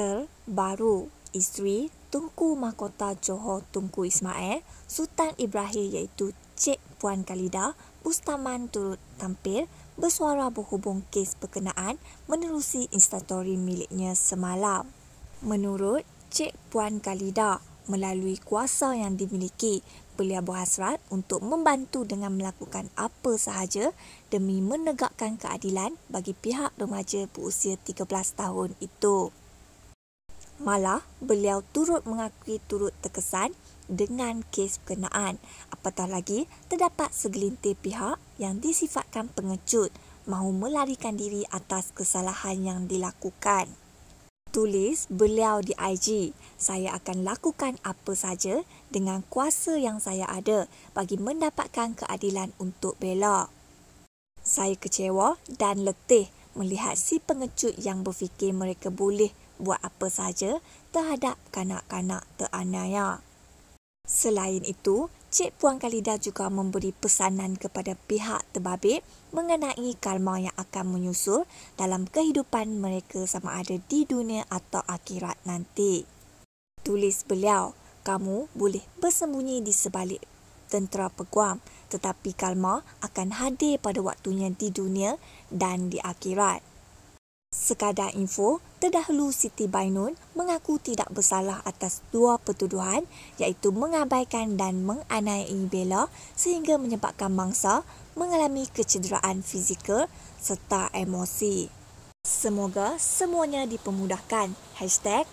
Hospital baru isteri Tunku Mahkota Johor Tunku Ismail, Sultan Ibrahim iaitu Cik Puan Kalida, Bustaman turut tampil bersuara berhubung kes berkenaan menerusi instatori miliknya semalam. Menurut Cik Puan Kalida, melalui kuasa yang dimiliki, beliau berhasrat untuk membantu dengan melakukan apa sahaja demi menegakkan keadilan bagi pihak remaja berusia 13 tahun itu. Malah, beliau turut mengakui turut terkesan dengan kes perkenaan. Apatah lagi, terdapat segelintir pihak yang disifatkan pengecut mahu melarikan diri atas kesalahan yang dilakukan. Tulis beliau di IG, saya akan lakukan apa saja dengan kuasa yang saya ada bagi mendapatkan keadilan untuk Bella. Saya kecewa dan letih melihat si pengecut yang berfikir mereka boleh buat apa sahaja terhadap kanak-kanak teranaya. Selain itu, Cik Puan Kalida juga memberi pesanan kepada pihak terbabit mengenai karma yang akan menyusul dalam kehidupan mereka sama ada di dunia atau akhirat nanti. Tulis beliau, kamu boleh bersembunyi di sebalik tentera peguam tetapi karma akan hadir pada waktunya di dunia dan di akhirat. Sekadar info, terdahulu Siti Bainun mengaku tidak bersalah atas dua pertuduhan iaitu mengabaikan dan menganiaya Bella sehingga menyebabkan mangsa mengalami kecederaan fizikal serta emosi. Semoga semuanya dipermudahkan. Hashtag